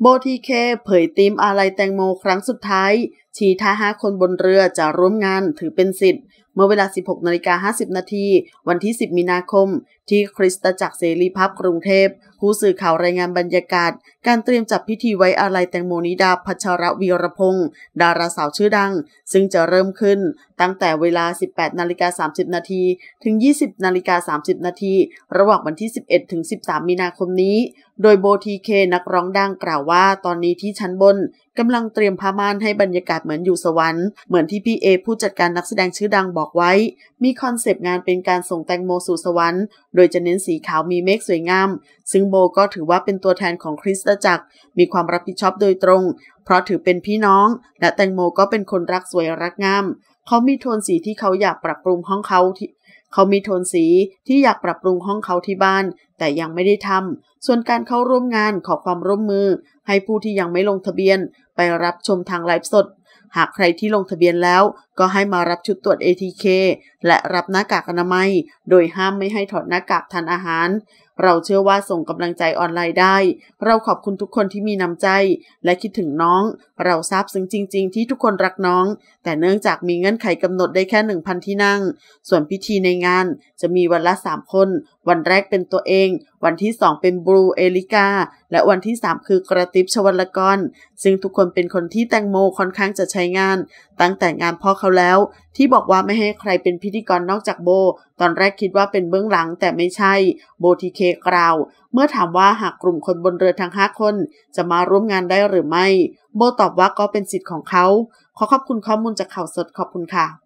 โบทีเคเผยตีมอะไรแตงโมครั้งสุดท้าย ชีท้าห้าคนบนเรือจะร่วมงานถือเป็นสิทธิ์ เมื่อเวลา 16นาฬิกา50นาทีวันที่ 10มีนาคม ที่คริสตจักรเสรีพับกรุงเทพผู้สื่อข่าวรายงานบรรยากาศ การเตรียมจับพิธีไว้อาลัยแตงโมนิดาพัชรวีรพงศ์ ดาราสาวชื่อดัง ซึ่งจะเริ่มขึ้นตั้งแต่เวลา 18 นาฬิกา30 นาที ถึง 20 นาฬิกา 30 นาทีระหว่างวันที่ 11 ถึง 13 มีนาคมนี้ โดยโบทีเคนักร้องดังกล่าวว่าตอนนี้ที่ชั้นบนกำลังเตรียมผ้าม่านให้บรรยากาศเหมือนอยู่สวรรค์ เหมือนที่พี่เอผู้จัดการนักแสดงชื่อดังบอกไว้ มีคอนเซปต์งานเป็นการส่งแตงโมสู่สวรรค์ โดยจะเน้นสีขาวมีเมฆสวยงามซึ่งโบก็ถือว่าเป็นตัวแทนของคริสตจักรมีความรับผิดชอบโดยตรงเพราะถือเป็นพี่น้อง และแตงโมก็เป็นคนรักสวยรักงาม เขามีโทนสีที่เขาอยากปรับปรุงห้องเขาที่เขามีโทนสีที่อยากปรับปรุงห้องเขาที่บ้าน แต่ยังไม่ได้ทำส่วนการเข้าร่วมงานขอความร่วมมือ ให้ผู้ที่ยังไม่ลงทะเบียนไปรับชมทางไลฟ์สด หากใครที่ลงทะเบียนแล้วก็ให้มารับชุดตรวจ ATK และรับหน้ากากอนามัย โดยห้ามไม่ให้ถอดหน้ากากทานอาหาร เราเชื่อว่าส่งกำลังใจออนไลน์ได้ เราขอบคุณทุกคนที่มีน้ำใจและคิดถึงน้อง เราทราบซึ้งจริงๆ ที่ทุกคนรักน้อง แต่เนื่องจากมีเงื่อนไขกำหนดได้แค่ 1,000 ที่นั่ง ส่วนพิธีในงานจะมีวันละ 3 คน วันแรกเป็นตัวเอง วันที่2เป็นบรูเอลิกาและวันที่ 3 คือกระติบชวัลกร ซึ่งทุกคนเป็นคนที่แตงโมค่อนข้างจะใช้งานตั้งแต่งานพ่อเขาแล้วที่บอกว่าไม่ให้ใครเป็นพิธีกรนอกจากโบ ตอนแรกคิดว่าเป็นเบื้องหลังแต่ไม่ใช่ โบทีเคกล่าวเมื่อถามว่าหากกลุ่มคนบนเรือทั้งห้าคน จะมาร่วมงานได้หรือไม่ โบตอบว่าก็เป็นสิทธิ์ของเขา ขอขอบคุณข้อมูลจากข่าวสดขอบคุณค่ะ